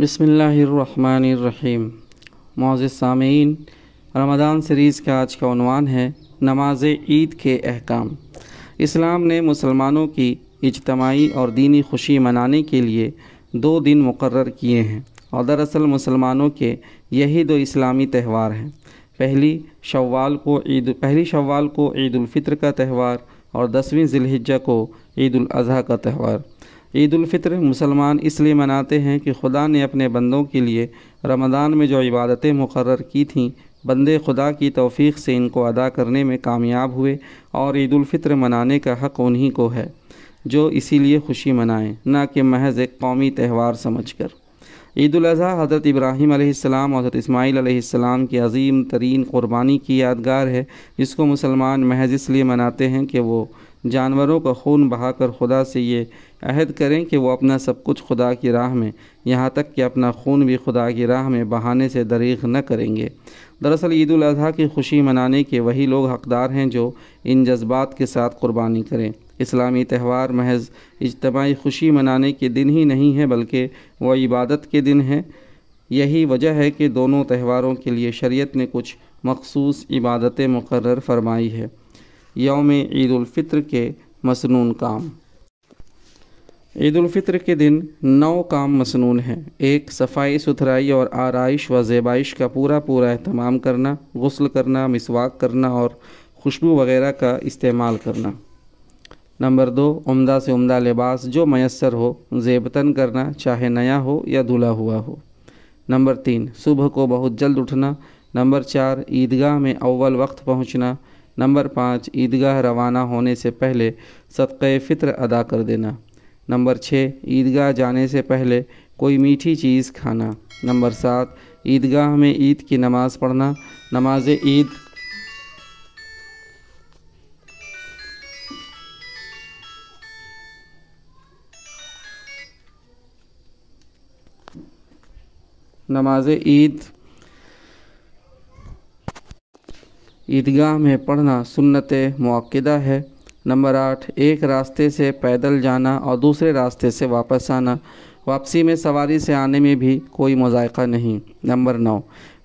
बसमीम मोज़ सामीन रमदान सीरीज़ का आज का अनवान है नमाज ईद के अहकाम इस्लाम ने मुसलमानों की इजतमाही और दीनी खुशी मनाने के लिए दो दिन मुकर किए हैं और दरअसल मुसलमानों के यही दो इस्लामी त्यौहार हैं पहली शवाल को ईद पहली शवाल को ईदालफ़ित्र का त्यौहार और दसवीं ज़िलहिजा को ईद उल का त्यौहार ईद मुसलमान इसलिए मनाते हैं कि खुदा ने अपने बंदों के लिए रमदान में जो इबादतें मुकर की थीं बंदे खुदा की तोफ़ी से इनको अदा करने में कामयाब हुए और ईद मनाने का हक़ उन्हीं को है जो इसीलिए खुशी मनाएं ना कि महज एक कौमी त्यौहार समझ कर ईद अज़ी हज़रत इब्राहीम आसमाम और हज़रत इसमाईल आसमाम की अजीम तरीन क़ुरबानी की यादगार है जिसको मुसलमान महज इसलिए मनाते हैं कि वो जानवरों का खून बहाकर खुदा से ये अहद करें कि वो अपना सब कुछ खुदा की राह में यहाँ तक कि अपना खून भी खुदा की राह में बहाने से दरीख न करेंगे दरअसल ईद की खुशी मनाने के वही लोग हकदार हैं जो इन जज्बात के साथ कुर्बानी करें इस्लामी त्यौहार महज इजतमाही खुशी मनाने के दिन ही नहीं है बल्कि वह इबादत के दिन हैं यही वजह है कि दोनों त्यौहारों के लिए शरीयत ने कुछ मखसूस इबादतें मुकर फरमाई है योम ईदालफ़ित्र के मसनून काम ईदालफ़ितर के दिन नौ काम मसनून हैं एक सफाई सुथराई और आरइश व जेबाइश का पूरा पूरा अहतमाम करना गसल करना मिसवाक करना और खुशबू वगैरह का इस्तेमाल करना नंबर दो उम्दा से उम्दा लिबास जो मैसर हो जेबतन करना चाहे नया हो या धुला हुआ हो नंबर तीन सुबह को बहुत जल्द उठना नंबर चार ईदगाह में अव्वल वक्त पहुँचना नंबर पाँच ईदगाह रवाना होने से पहले सदक़ फ़ित्र अदा कर देना नंबर छः ईदगाह जाने से पहले कोई मीठी चीज़ खाना नंबर सात ईदगाह में ईद की नमाज़ पढ़ना नमाज ईद नमाज ईद ईदगाह में पढ़ना सुन्नत मौक़दा है नंबर आठ एक रास्ते से पैदल जाना और दूसरे रास्ते से वापस आना वापसी में सवारी से आने में भी कोई मजायका नहीं नंबर नौ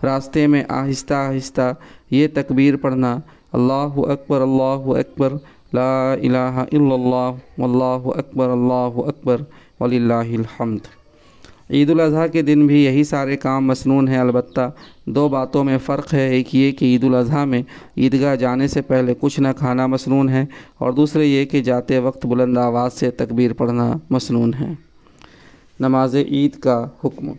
रास्ते में आहिस्ता आहिस्ता ये तकबीर पढ़ना अल्लाह अकबर अल्लाह अकबर ला इलाहा इल्लल्लाह वल्लाहु अकबर अल्लाह अकबर वलिल्लाहिल हम्द ईद अज़ी के दिन भी यही सारे काम मसनून हैं अलबत् दो बातों में फ़र्क है एक ये कि ईद अज़ी में ईदगाह जाने से पहले कुछ ना खाना मसनून है और दूसरे ये कि जाते वक्त बुलंद आवाज़ से तकबीर पढ़ना मसनून है नमाज ईद का हुक्म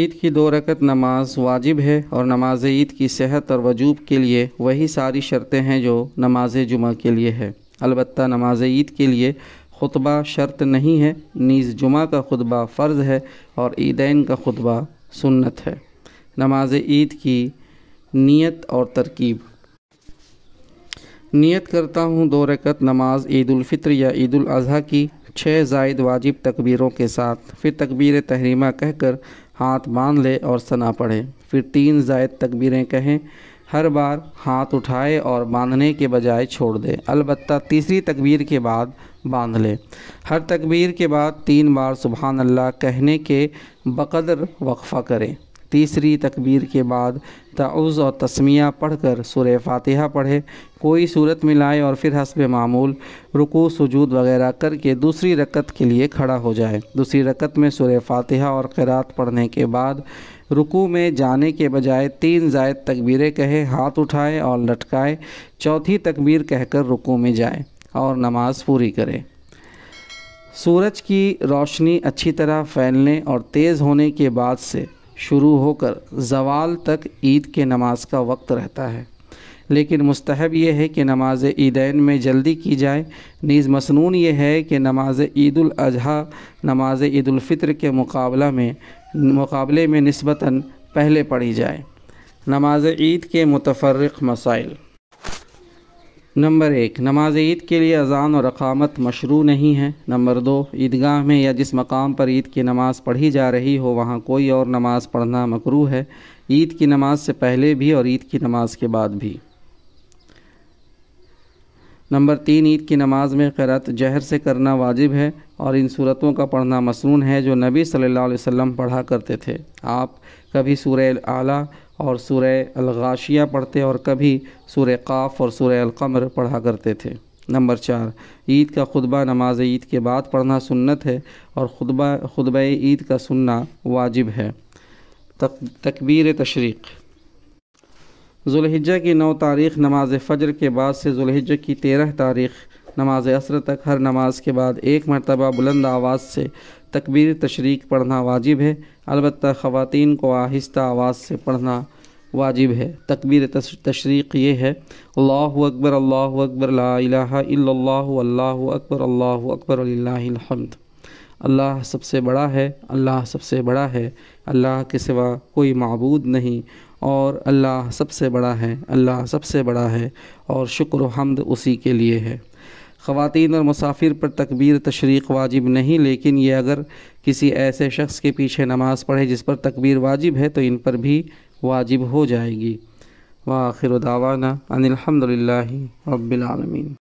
ईद की दो रकत नमाज वाजिब है और नमाज ईद की सेहत और वजूब के लिए वही सारी शर्तें हैं जो नमाज जुमा के लिए है अलबत् नमाज ईद के लिए खुतबा शर्त नहीं है नीज़ जुमा का खुतबा फ़र्ज़ है और ईदैन का खुतबा सुन्नत है नमाज ईद की नीयत और तरकीब नीयत करता हूँ दो रकत नमाज ईदालफ़ितर या ईदाजी की छः जायद वाजिब तकबीरों के साथ फिर तकबीर तहरीमा कहकर हाथ बांध ले और सना पढ़े फिर तीन जायद तकबीरें कहें हर बार हाथ उठाए और बांधने के बजाय छोड़ दे अलबत् तीसरी तकबीर के बाद बांध ले हर तकबीर के बाद तीन बार सुबहानल्ला कहने के बकदर वक्फ़ा करें तीसरी तकबीर के बाद तउज़ और तस्मिया पढ़कर सुर फातिहा पढ़े कोई सूरत मिलाए और फिर हसब मामूल रुकू सजूद वगैरह करके दूसरी रकत के लिए खड़ा हो जाए दूसरी रकत में सुर फातिहा और क़रात पढ़ने के बाद रुकू में जाने के बजाय तीन जायद तकबीरें कहे हाथ उठाए और लटकाए चौथी तकबीर कहकर रुकू में जाए और नमाज पूरी करे सूरज की रोशनी अच्छी तरह फैलने और तेज़ होने के बाद से शुरू होकर जवाल तक ईद के नमाज का वक्त रहता है लेकिन मुस्तहब यह है कि नमाज ईदैन में जल्दी की जाए नीज़ मसनून ये है कि नमाज ईदाजी नमाज ईदालफ़ितर के मुकाबला में मुकाबले में नस्बता पहले पढ़ी जाए नमाज ईद के मुतफरक़ मसाइल नंबर एक नमाज ईद के लिए अजान और अकामत मशरू नहीं है नंबर दो ईदगाह में या जिस मकाम पर ईद की नमाज़ पढ़ी जा रही हो वहाँ कोई और नमाज़ पढ़ना मकरू है ईद की नमाज से पहले भी और ईद की नमाज के बाद भी नंबर तीन ईद की नमाज में करत जहर से करना वाजिब है और इन सूरतों का पढ़ना मसनून है जो नबी सल्लल्लाहु अलैहि वसल्लम पढ़ा करते थे आप कभी सूर्य आला और सूर्य अलगाशिया पढ़ते और कभी सूर्य काफ़ और सूर्य अलकमर पढ़ा करते थे नंबर चार ईद का खुतबा नमाज ईद के बाद पढ़ना सुन्नत है और खुतबा खुतब ईद का सुनना वाजिब है तक, तकबीर तशरीक जुलहिजा की नौ तारीख नमाज फ़जर के बाद से जुलहिजा की तेरह तारीख नमाज असर तक हर नमाज के बाद एक मरतबा बुलंद आवाज़ से तकबीर तशरीक पढ़ना वाजिब है अलबत् ख़वान को आहिस्ता आवाज़ से पढ़ना वाजिब है तकबीर तशरीक ये है अल्लाह अकबर अल्लाह अकबर अल्लाह अकबर अल्लाह अकबर हमद अल्लाह सबसे बड़ा है अल्लाह सबसे बड़ा है अल्लाह के सिवा कोई मबूद नहीं और अल्लाह सबसे बड़ा है अल्लाह सबसे बड़ा है और शुक्र हमद उसी के लिए है ख़वान और मुसाफिर पर तकबीर तशरीक वाजिब नहीं लेकिन ये अगर किसी ऐसे शख्स के पीछे नमाज़ पढ़े जिस पर तकबीर वाजिब है तो इन पर भी वाजिब हो जाएगी व आखिर दावाना अनिलहमदिल्ला रबालमीन